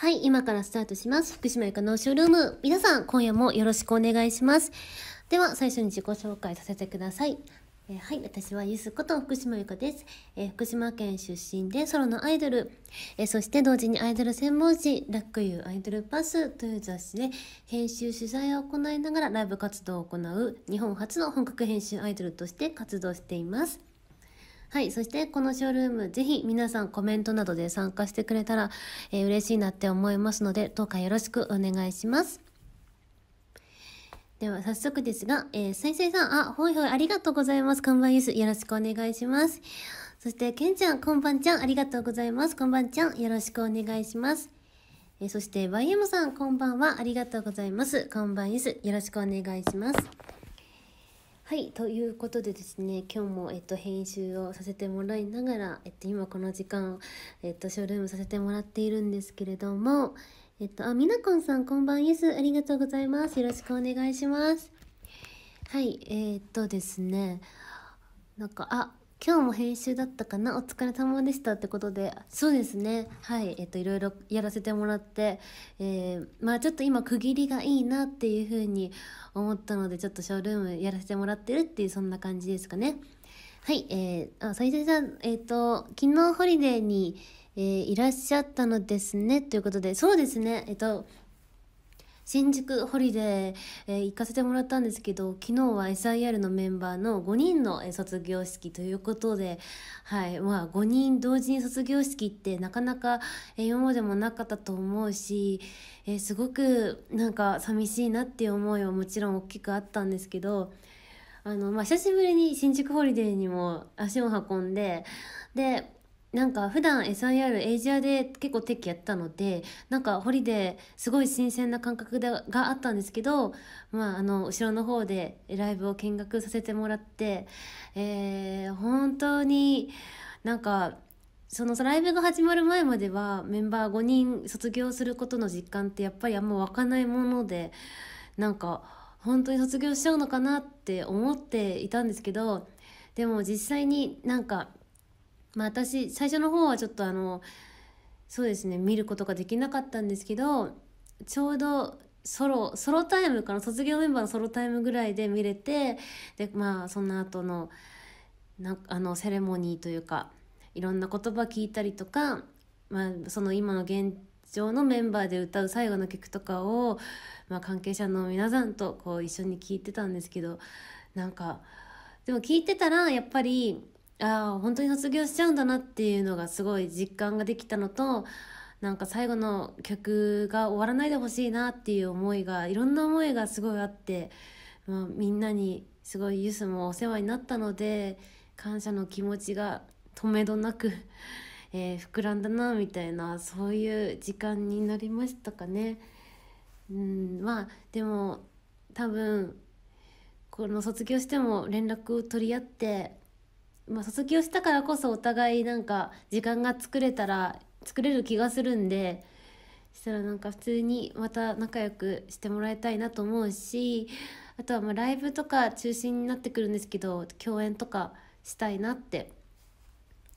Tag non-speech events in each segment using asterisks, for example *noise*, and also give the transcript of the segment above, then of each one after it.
はい、今からスタートします。福島ゆかのショールーム。皆さん、今夜もよろしくお願いします。では、最初に自己紹介させてください。えー、はい、私はゆすこと福島ゆかです、えー、福島県出身でソロのアイドル、えー、そして同時にアイドル専門誌「ラックユーアイドルパス」という雑誌で編集取材を行いながらライブ活動を行う日本初の本格編集アイドルとして活動しています。はい。そして、このショールーム、ぜひ皆さんコメントなどで参加してくれたら、えー、嬉しいなって思いますので、どうかよろしくお願いします。では、早速ですが、えー、再生さん、あ、ほいほい、ありがとうございます。こんばんゆす。よろしくお願いします。そして、けんちゃん、こんばんちゃん、ありがとうございます。こんばんちゃん、よろしくお願いします。えー、そして、YM さん、こんばんは、ありがとうございます。こんばんゆす。よろしくお願いします。はい、ということでですね、今日も、えっと、編集をさせてもらいながら、えっと、今この時間、えっと、ショールームさせてもらっているんですけれども、えっと、あ、みなこんさん、こんばん、イエス、ありがとうございます。よろしくお願いします。はい、えー、っとですね、なんか、あ、今日も編集だったかなお疲れ様でしたってことで、そうですね。はい。えっと、いろいろやらせてもらって、えー、まあちょっと今区切りがいいなっていうふうに思ったので、ちょっとショールームやらせてもらってるっていう、そんな感じですかね。はい。えー、あ、斉藤さん、えっ、ー、と、昨日ホリデーに、えー、いらっしゃったのですね。ということで、そうですね。えっと、新宿ホリデー、えー、行かせてもらったんですけど昨日は SIR のメンバーの5人の卒業式ということで、はいまあ、5人同時に卒業式ってなかなか今までもなかったと思うし、えー、すごくなんか寂しいなっていう思いはもちろん大きくあったんですけど。あのまあ、久しぶりに新宿ホリデーにも足を運んででなんか普段 SIR エイジアで結構テキやったのでなんかホリですごい新鮮な感覚があったんですけど、まあ、あの後ろの方でライブを見学させてもらって、えー、本当になんかそのライブが始まる前まではメンバー5人卒業することの実感ってやっぱりあんま湧かないものでなんか本当に卒業しちゃうのかなって思っていたんですけどでも実際になんかまあ私最初の方はちょっとあのそうですね見ることができなかったんですけどちょうどソロソロタイムかな卒業メンバーのソロタイムぐらいで見れてでまあその後のなあのセレモニーというかいろんな言葉聞いたりとか、まあ、その今の現状のメンバーで歌う最後の曲とかを、まあ、関係者の皆さんとこう一緒に聞いてたんですけどなんかでも聞いてたらやっぱりああ本当に卒業しちゃうんだなっていうのがすごい実感ができたのとなんか最後の曲が終わらないでほしいなっていう思いがいろんな思いがすごいあって、まあ、みんなにすごいユスもお世話になったので感謝の気持ちがとめどなく *laughs* えー、膨らんだなみたいなそういう時間になりましたかね。うんまあでも多分この卒業しても連絡を取り合ってまあ、卒業したからこそお互いなんか時間が作れたら作れる気がするんでしたらなんか普通にまた仲良くしてもらいたいなと思うしあとはまライブとか中心になってくるんですけど共演とかしたいなって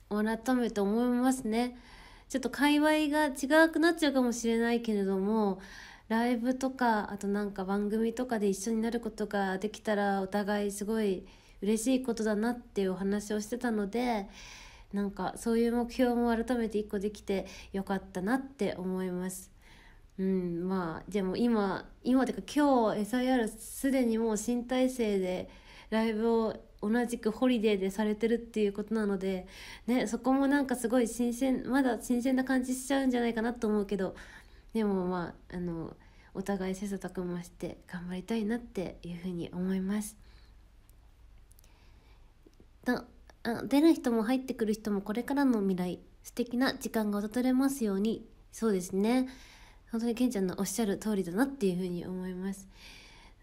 改めて思いますね。ちょっと界隈が違くなっちゃうかもしれないけれどもライブとかあとなんか番組とかで一緒になることができたらお互いすごい嬉しいことだなっていうお話をしてたのでなんかそういう目標も改めて1個できてよかったなって思います。うん、まあでも今今てか今日 SIR すでにもう新体制でライブを同じくホリデーでされてるっていうことなので、ね、そこもなんかすごい新鮮まだ新鮮な感じしちゃうんじゃないかなと思うけどでもまああのお互い切磋琢磨して頑張りたいなっていうふうに思います。だあ出る人も入ってくる人もこれからの未来素敵な時間が訪れますようにそうですね本当にけんちゃんのおっしゃる通りだなっていうふうに思います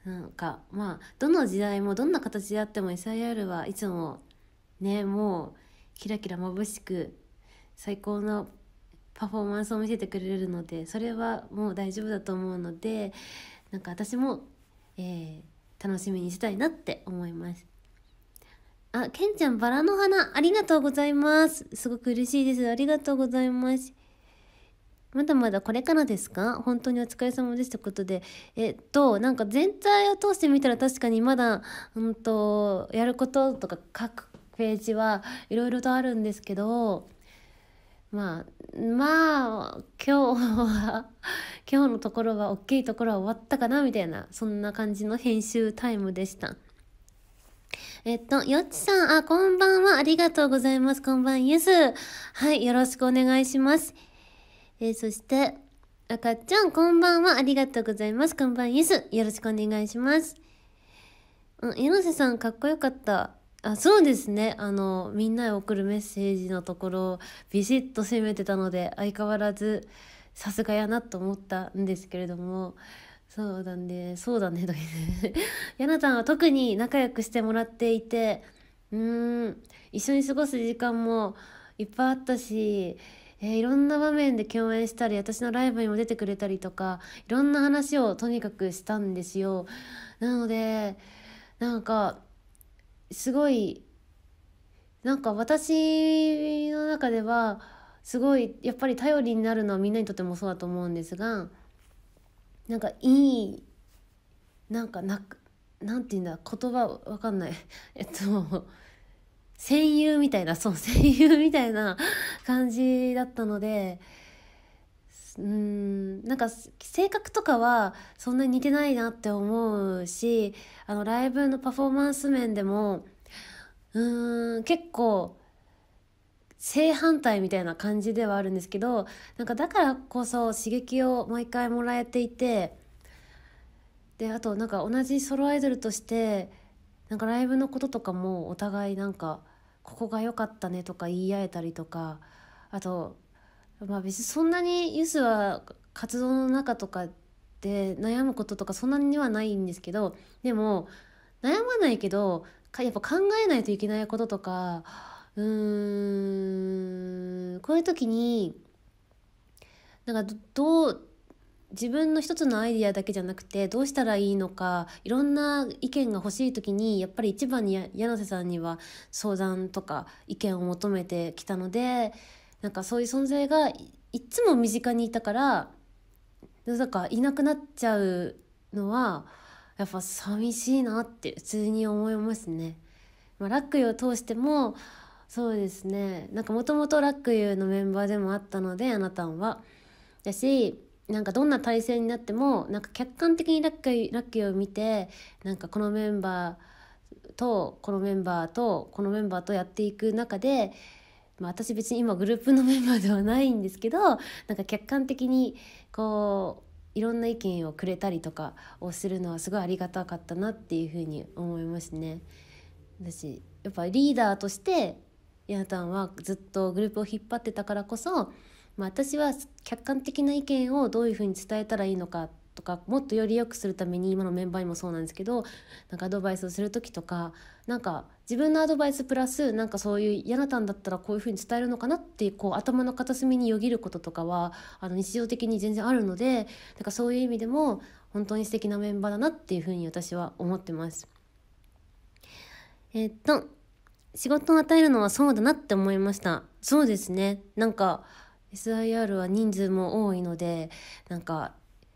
なんかまあどの時代もどんな形であっても SIR はいつもねもうキラキラ眩しく最高のパフォーマンスを見せてくれるのでそれはもう大丈夫だと思うのでなんか私も、えー、楽しみにしたいなって思います。あ、けんちゃん、バラの花、ありがとうございます。すごく嬉しいです。ありがとうございます。まだまだこれからですか本当にお疲れ様ですということで。えっと、なんか全体を通してみたら確かにまだ、うんと、やることとか各ページはいろいろとあるんですけど、まあ、まあ、今日は今日のところはおっきいところは終わったかなみたいな、そんな感じの編集タイムでした。えっと、よっちさん、あ、こんばんは。ありがとうございます。こんばんゆず。はい、よろしくお願いします。えー、そして、あかっちゃん、こんばんは。ありがとうございます。こんばんゆず。よろしくお願いします。うん、猪瀬さん、かっこよかった。あそうですねあのみんなへ送るメッセージのところをビシッと攻めてたので相変わらずさすがやなと思ったんですけれどもそうだねそうだねだけどやな *laughs* ちゃんは特に仲良くしてもらっていてうん一緒に過ごす時間もいっぱいあったし、えー、いろんな場面で共演したり私のライブにも出てくれたりとかいろんな話をとにかくしたんですよ。なのでなんかすごいなんか私の中ではすごいやっぱり頼りになるのはみんなにとってもそうだと思うんですがなんかいいなんかなくなんて言うんだ言葉わかんない *laughs* えっと戦友みたいなそう戦友みたいな感じだったのでうんなんか性格とかはそんなに似てないなって思うしあのライブのパフォーマンス面でもうん結構正反対みたいな感じではあるんですけどなんかだからこそ刺激を毎回もらえていてであとなんか同じソロアイドルとしてなんかライブのこととかもお互いなんかここが良かったねとか言い合えたりとかあとまあ別にそんなにユスは活動の中とかで悩むこととかそんなにはないんですけどでも悩まないけどやっぱ考えないといけないこととかうーんこういう時になんかどう自分の一つのアイディアだけじゃなくてどうしたらいいのかいろんな意見が欲しい時にやっぱり一番に柳瀬さんには相談とか意見を求めてきたのでなんかそういう存在がいつも身近にいたからなんかいなくなっちゃうのはやっぱ寂しいなって普通に思いますね。まあ、ラックを通してもそうですねなんかもともとラックユーのメンバーでもあったのであなたは。だしなんかどんな体制になってもなんか客観的にラッキーラッキーを見てなんかこのメンバーとこのメンバーとこのメンバーとやっていく中で、まあ、私別に今グループのメンバーではないんですけどなんか客観的にこういろんな意見をくれたりとかをするのはすごいありがたかったなっていうふうに思いますね。私やっぱリーダーとしてヤタンはずっとグループを引っ張ってたからこそ、まあ、私は客観的な意見をどういうふうに伝えたらいいのかとかもっとより良くするために今のメンバーにもそうなんですけどなんかアドバイスをする時とかなんか自分のアドバイスプラスなんかそういうヤナタンだったらこういうふうに伝えるのかなってこう頭の片隅によぎることとかはあの日常的に全然あるのでなんかそういう意味でも本当に素敵なメンバーだなっていうふうに私は思ってます。えー、っと仕事を与えるのはそうだなって思いました。そうですね。なんか SIR は人数も多いので、なんか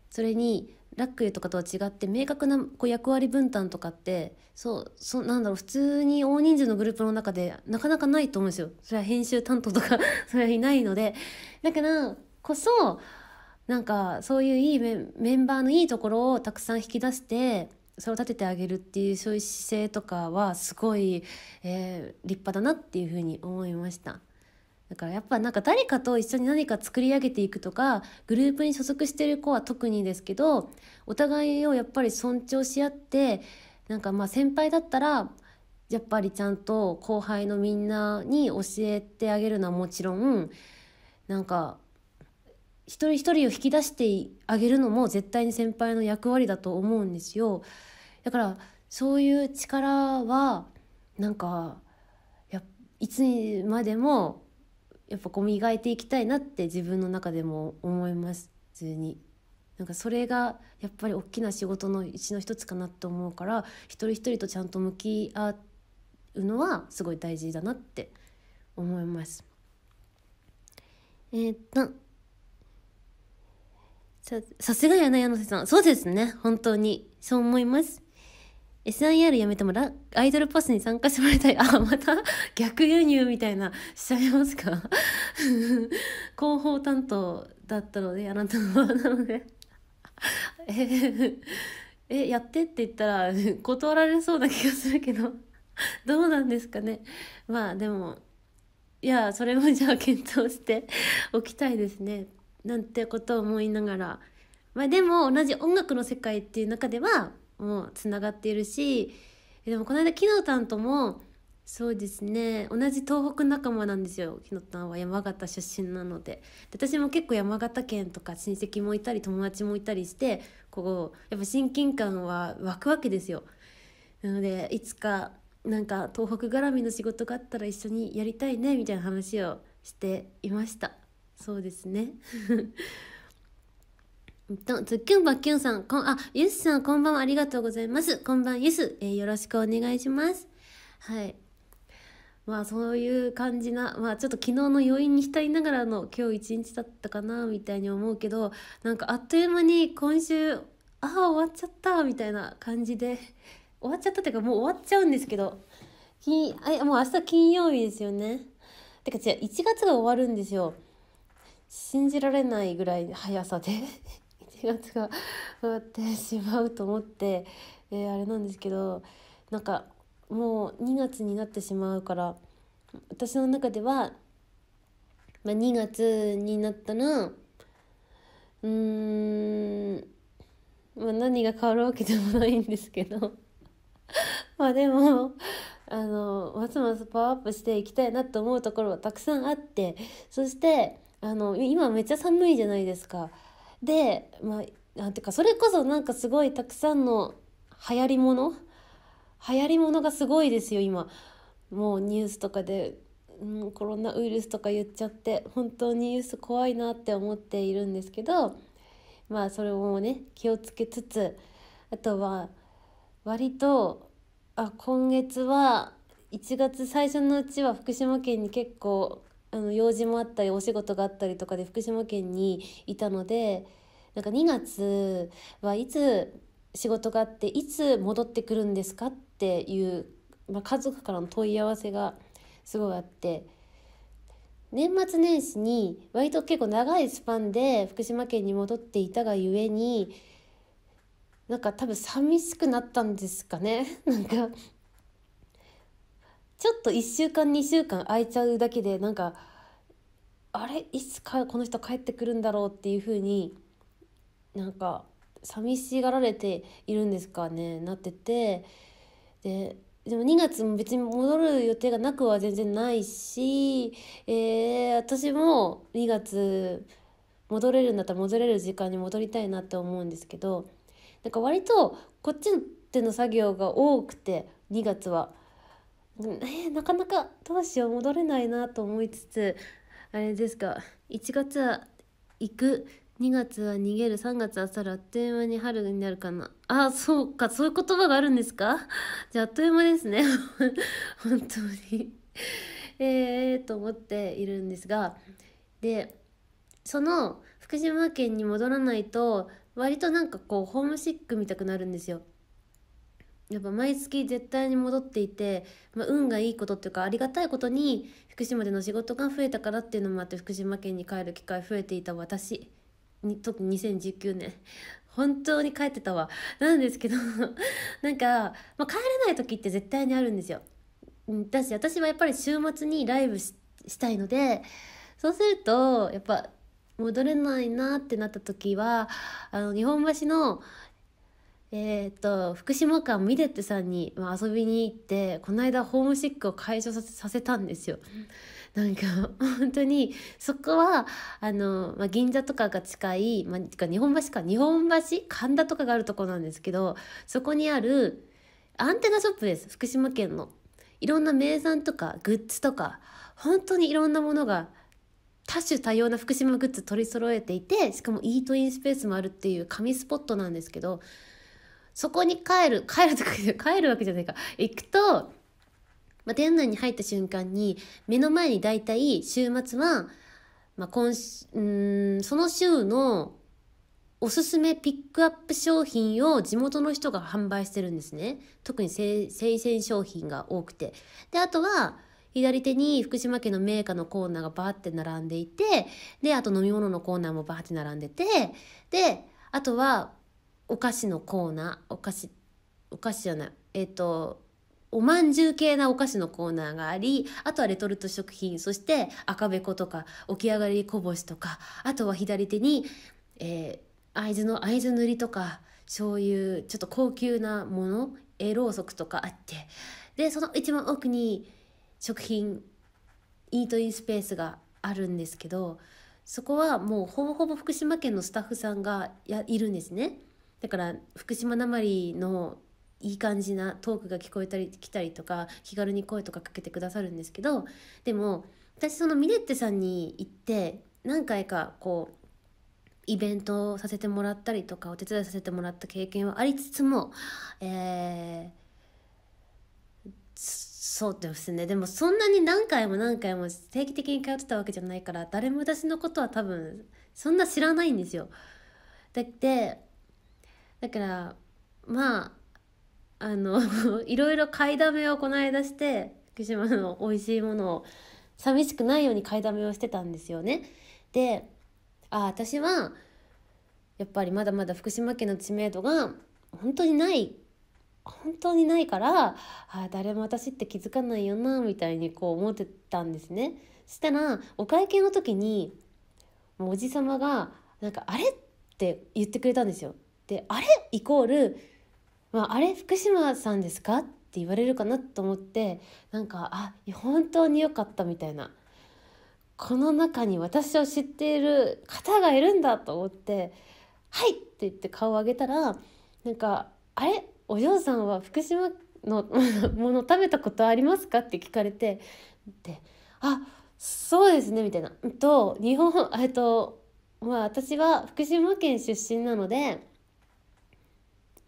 それにラックとかとは違って明確なこう役割分担とかってそうそうなんだろう普通に大人数のグループの中でなかなかないと思うんですよそれは編集担当とか *laughs* それはいないのでだからこそなんかそういういいメンバーのいいところをたくさん引き出してそれを立ててあげるっていうそういう姿勢とかはすごい、えー、立派だなっていうふうに思いました。だからやっぱなんか誰かと一緒に何か作り上げていくとかグループに所属してる子は特にですけどお互いをやっぱり尊重し合ってなんかまあ先輩だったらやっぱりちゃんと後輩のみんなに教えてあげるのはもちろんなんか一人一人を引き出してあげるのも絶対に先輩の役割だと思うんですよ。だからそういう力はなんかいつまでもやっぱこう磨いていきたいなって自分の中でも思います普通に。なんかそれがやっぱり大きな仕事のうちの一つかなと思うから一人一人とちゃんと向き合うのはすごい大事だなって思います。えー、っとさ、さすがやな、柳瀬さん。そうですね。本当に。そう思います。SIR やめてもら、アイドルパスに参加してもらいたい。あ、また *laughs* 逆輸入みたいなしちゃいますか *laughs* 広報担当だったので、あなたは。なのでえ。*laughs* え、やってって言ったら断られそうな気がするけど、どうなんですかね。まあでも、いや、それもじゃあ検討しておきたいですね。なんてことを思いながら、まあ、でも同じ音楽の世界っていう中ではもうつながっているしでもこの間きのたんともそうですね同じ東北仲間なんですよきのたんは山形出身なので私も結構山形県とか親戚もいたり友達もいたりしてこうやっぱ親近感は湧くわけですよ。なのでいつかなんか東北絡みの仕事があったら一緒にやりたいねみたいな話をしていました。そうですね *laughs* と、ズッキュンバッキュンさん、こん、あ、ユスさん、こんばんは、ありがとうございます。こんばん、ユス、えー、よろしくお願いします。はい。まあ、そういう感じな、まあ、ちょっと昨日の余韻に浸りながらの今日一日だったかな、みたいに思うけど、なんかあっという間に今週、ああ、終わっちゃった、みたいな感じで、*laughs* 終わっちゃったっていうか、もう終わっちゃうんですけど、金、あ、もう明日金曜日ですよね。てか、違う、1月が終わるんですよ。信じられないぐらい速さで1 *laughs* 月が終わってしまうと思って、えー、あれなんですけどなんかもう2月になってしまうから私の中では、まあ、2月になったらうーん、まあ、何が変わるわけでもないんですけど *laughs* まあでもあのますますパワーアップしていきたいなと思うところはたくさんあってそしてあの今めっちゃ寒いじゃないですか。でまあなんていうかそれこそなんかすごいたくさんの流行りもの流行りものがすごいですよ今。もうニュースとかで、うん、コロナウイルスとか言っちゃって本当にニュース怖いなって思っているんですけどまあそれもね気をつけつつあとは割とあ今月は1月最初のうちは福島県に結構あの用事もあったりお仕事があったりとかで福島県にいたのでなんか2月はいつ仕事があっていつ戻ってくるんですかっていう、まあ、家族からの問い合わせがすごいあって年末年始に割と結構長いスパンで福島県に戻っていたがゆえになんか多分寂しくなったんですかね *laughs* なんかちょっと1週間2週間空いちゃうだけでなんかあれいつかこの人帰ってくるんだろうっていう風になんか寂しがられているんですかねなっててででも2月も別に戻る予定がなくは全然ないし、えー、私も2月戻れるんだったら戻れる時間に戻りたいなって思うんですけどなんか割とこっちの手の作業が多くて2月は。えなかなかどうしよう戻れないなと思いつつあれですか1月は行く2月は逃げる3月は去るあっという間に春になるかなあそうかそういう言葉があるんですか *laughs* じゃああっという間ですね *laughs* 本当にええと思っているんですがでその福島県に戻らないと割となんかこうホームシックみたくなるんですよ。やっぱ毎月絶対に戻っていて、まあ、運がいいことっていうかありがたいことに福島での仕事が増えたからっていうのもあって福島県に帰る機会増えていた私に特に2019年本当に帰ってたわなんですけどなんか、まあ、帰れない時って絶対にあるんですよだし私はやっぱり週末にライブしたいのでそうするとやっぱ戻れないなってなった時はあの日本橋のえー、っと福島間ミデッテさんに遊びに行ってこの間ホームシックを解消させたんですよ。なんか本当にそこはあの、まあ、銀座とかが近い、まあ、日本橋か日本橋神田とかがあるとこなんですけどそこにあるアンテナショップです福島県の。いろんな名産とかグッズとか本当にいろんなものが多種多様な福島グッズ取り揃えていてしかもイートインスペースもあるっていう神スポットなんですけどそこに帰る *laughs* 帰るとか帰るわけじゃないか行くと、まあ、店内に入った瞬間に目の前に大体週末は、まあ、今うんその週のおすすめピックアップ商品を地元の人が販売してるんですね特に生鮮商品が多くてであとは左手に福島県の銘菓のコーナーがバーって並んでいてであと飲み物のコーナーもバーって並んでてであとはお菓子のコーナーお菓子お菓子じゃないえっ、ー、とおまんじゅう系なお菓子のコーナーがありあとはレトルト食品そして赤べことか起き上がりこぼしとかあとは左手に、えー、会津の会津塗りとかそういうちょっと高級なものえろうそくとかあってでその一番奥に食品イートインスペースがあるんですけどそこはもうほぼほぼ福島県のスタッフさんがやいるんですね。だから福島なまりのいい感じなトークが聞こえたり来たりとか気軽に声とかかけてくださるんですけどでも私そのミレッテさんに行って何回かこうイベントをさせてもらったりとかお手伝いさせてもらった経験はありつつも、えー、そうですねでもそんなに何回も何回も定期的に通ってたわけじゃないから誰も私のことは多分そんな知らないんですよ。だってだからまああの *laughs* いろいろ買いだめをこの間して福島の美味しいものを寂しくないように買いだめをしてたんですよね。であ私はやっぱりまだまだ福島県の知名度が本当にない本当にないからあ誰も私って気づかないよなみたいにこう思ってたんですね。したらお会計の時にもうおじ様がなんか「あれ?」って言ってくれたんですよ。であれイコール、まあ、あれ福島さんですかって言われるかなと思ってなんかあ本当に良かったみたいなこの中に私を知っている方がいるんだと思って「はい!」って言って顔を上げたらなんか「あれお嬢さんは福島のもの食べたことありますか?」って聞かれてで「あそうですね」みたいな。と日本えっとまあ私は福島県出身なので。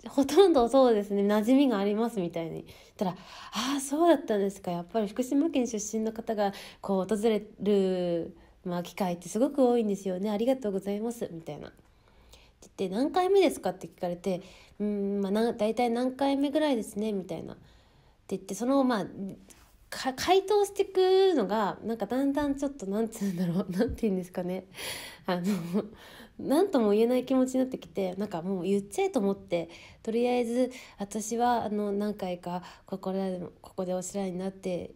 ほとんどそうですね馴染みがありますみたいにたら「ああそうだったんですかやっぱり福島県出身の方がこう訪れる、まあ、機会ってすごく多いんですよねありがとうございます」みたいな。って何回目ですか?」って聞かれて「うんまあ大体何回目ぐらいですね」みたいな。って言ってそのまあ回答していくのがなんかだんだんちょっとなんつうんだろう *laughs* なんて言うんですかねあの何 *laughs* とも言えない気持ちになってきてなんかもう言っちゃえと思ってとりあえず私はあの何回かここでここでお世話になって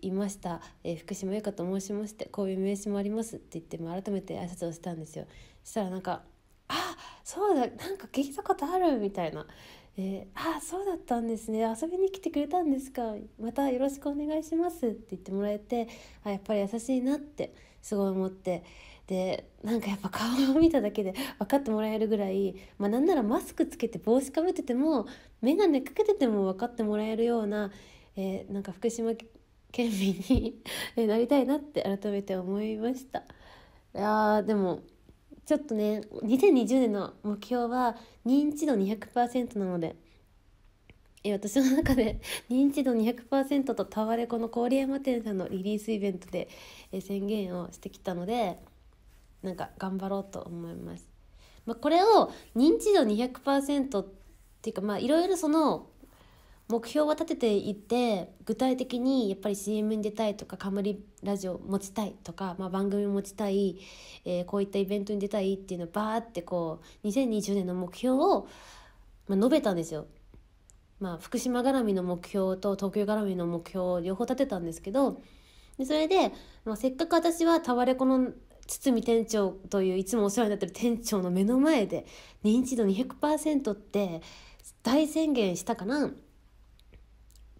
いました、えー、福島由香と申しましてこういう名刺もありますって言って、も改めて挨拶をしたんですよ。そしたらなんか「あそうだなんか聞いたことある」みたいなえー、ああそうだったんですね遊びに来てくれたんですかまたよろしくお願いします」って言ってもらえてあやっぱり優しいなってすごい思ってでなんかやっぱ顔を見ただけで分かってもらえるぐらい、まあなんならマスクつけて帽子かぶってても眼鏡かけてても分かってもらえるような、えー、なんか福島県民になりたいなって改めて思いました。いやでもちょっとね2020年の目標は認知度200%なのでえ私の中で *laughs* 認知度200%とタワレコの郡山店さんのリリースイベントでえ宣言をしてきたのでなんか頑張ろうと思います。まあ、これを認知度200%っていうかまあいろいろその目標は立てていて具体的にやっぱり CM に出たいとか冠ラジオ持ちたいとか、まあ、番組持ちたい、えー、こういったイベントに出たいっていうのをバーってこう2020年の目標を、まあ、述べたんですよ。まあ、福島絡みの目標と東京絡みの目標を両方立てたんですけどでそれで、まあ、せっかく私はタワレコの堤店長といういつもお世話になってる店長の目の前で認知度200%って大宣言したかな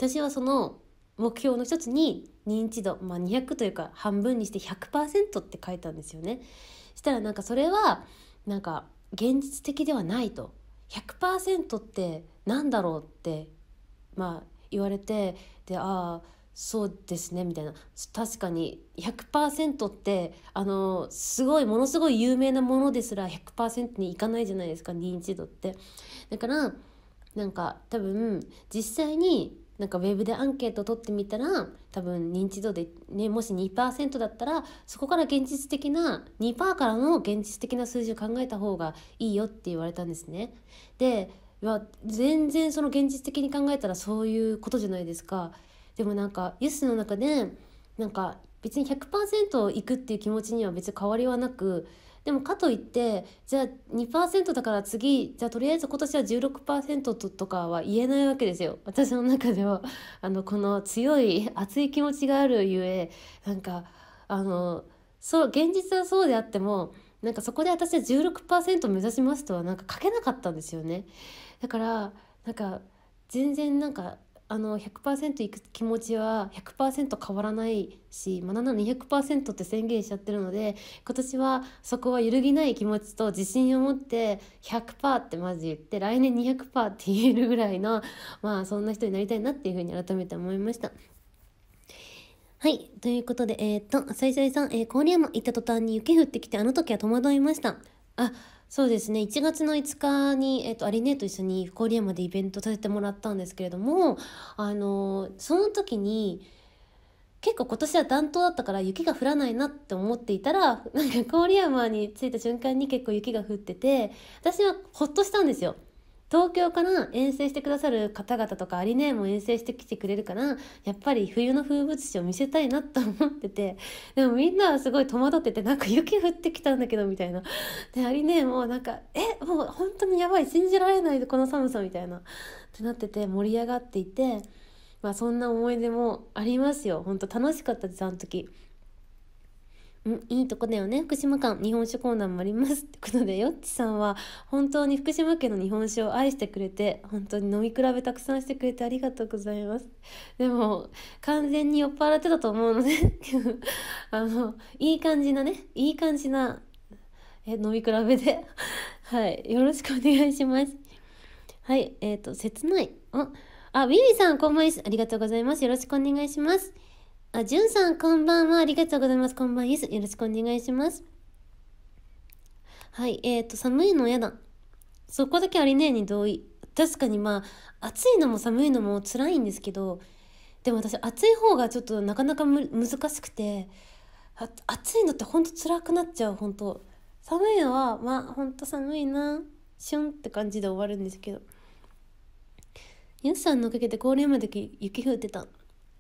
私はその目標の一つに認知度、まあ、200というか半分にして100%って書いたんですよね。したらなんかそれはなんか現実的ではないと100%って何だろうってまあ言われてでああそうですねみたいな確かに100%ってあのすごいものすごい有名なものですら100%にいかないじゃないですか認知度って。だからなんか多分実際になんかウェブでアンケート取ってみたら多分認知度で、ね、もし2%だったらそこから現実的な2%からの現実的な数字を考えた方がいいよって言われたんですね。で全然その現実的に考えたらそういうことじゃないですか。でもなんかユスの中でなんか別に100%いくっていう気持ちには別に変わりはなくでもかといってじゃあ2%だから次じゃあとりあえず今年は16%ととかは言えないわけですよ私の中では *laughs* あのこの強い熱い気持ちがあるゆえなんかあのそう現実はそうであってもなんかそこで私は16%目指しますとはなんか書けなかったんですよねだからなんか全然なんかあの100%いく気持ちは100%変わらないし、まあ、なんなら200%って宣言しちゃってるので今年はそこは揺るぎない気持ちと自信を持って100%ってまず言って来年200%って言えるぐらいの、まあ、そんな人になりたいなっていうふうに改めて思いました。はい。ということで、えー、っと、さいささん、えー、郡山行った途端に雪降ってきて、あの時は戸惑いました。あ、そうですね1月の5日に、えっと、アリネと一緒に郡山でイベントさせてもらったんですけれどもあのその時に結構今年は暖冬だったから雪が降らないなって思っていたらなんか郡山に着いた瞬間に結構雪が降ってて私はほっとしたんですよ。東京から遠征してくださる方々とかアリネーも遠征してきてくれるからやっぱり冬の風物詩を見せたいなと思っててでもみんなはすごい戸惑っててなんか雪降ってきたんだけどみたいなでアリネーもなんかえもう本当にやばい信じられないこの寒さみたいなってなってて盛り上がっていて。まあそんな思い出もありますよ。ほんと楽しかったです、あの時。うんいいとこだよね福島館日本酒コーナーもありますってことでよっちさんは本当に福島県の日本酒を愛してくれて本当に飲み比べたくさんしてくれてありがとうございますでも完全に酔っ払ってたと思うので *laughs* あのいい感じなねいい感じなえ飲み比べではいよろしくお願いしますはいえっ、ー、と切ないああビビさんこんばんはありがとうございますよろしくお願いしますあ、じゅんさん、こんばんは。ありがとうございます。こんばんは。よろしくお願いします。はい、えっ、ー、と、寒いの嫌だ。そこだけありねえに同意。確かにまあ、暑いのも寒いのも辛いんですけど、でも私、暑い方がちょっとなかなかむ難しくて、暑いのってほんと辛くなっちゃう、本当寒いのは、まあ、ほんと寒いな。シュンって感じで終わるんですけど。ゆうさんのおかげで郡山まで雪降ってた。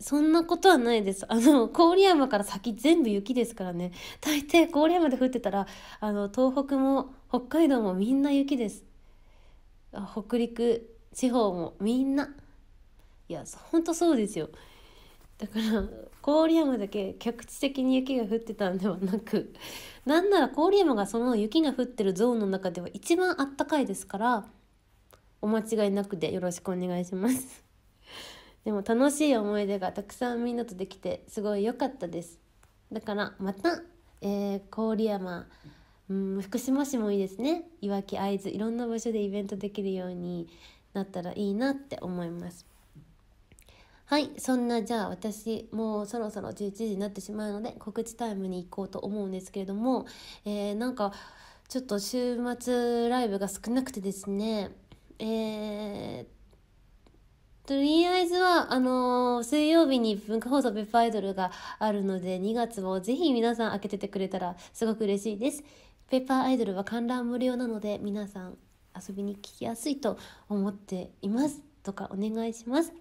そんなことはないです。あの、郡山から先全部雪ですからね。大抵郡山で降ってたら、あの、東北も北海道もみんな雪です。北陸地方もみんな。いや、ほんとそうですよ。だから、郡山だけ局地的に雪が降ってたんではなく、なんなら郡山がその雪が降ってるゾーンの中では一番あったかいですから、お間違いなくでよろしくお願いします。でも楽しい思い出がたくさんみんなとできてすごい良かったですだからまた、えー、郡山うん福島市もいいですねいわき会津いろんな場所でイベントできるようになったらいいなって思いますはいそんなじゃあ私もうそろそろ11時になってしまうので告知タイムに行こうと思うんですけれども、えー、なんかちょっと週末ライブが少なくてですねえー、っとりあえずは、あのー、水曜日に文化放送ペッパーアイドルがあるので、2月もぜひ皆さん開けててくれたらすごく嬉しいです。ペッパーアイドルは観覧無料なので、皆さん遊びに来やすいと思っています。とかお願いします。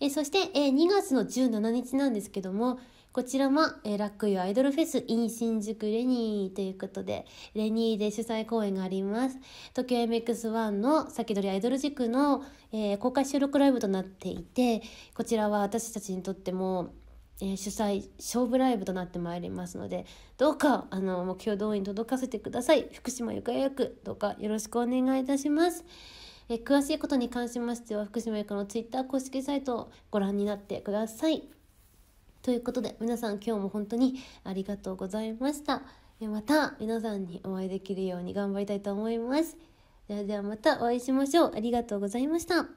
えそして、え2月の17日なんですけども、こちらも、えー、ラックユアイドルフェス in 新宿レニーということで、レニーで主催公演があります。東京 MX1 の先取りアイドル塾の、えー、公開収録ライブとなっていて、こちらは私たちにとっても、えー、主催勝負ライブとなってまいりますのでどうかあの目標動員届かせてください福島ゆか予く、どうかよろしくお願いいたします、え詳しいことに関しましては福島ゆかのツイッター公式サイトをご覧になってくださいということで皆さん今日も本当にありがとうございましたまた皆さんにお会いできるように頑張りたいと思いますではではまたお会いしましょうありがとうございました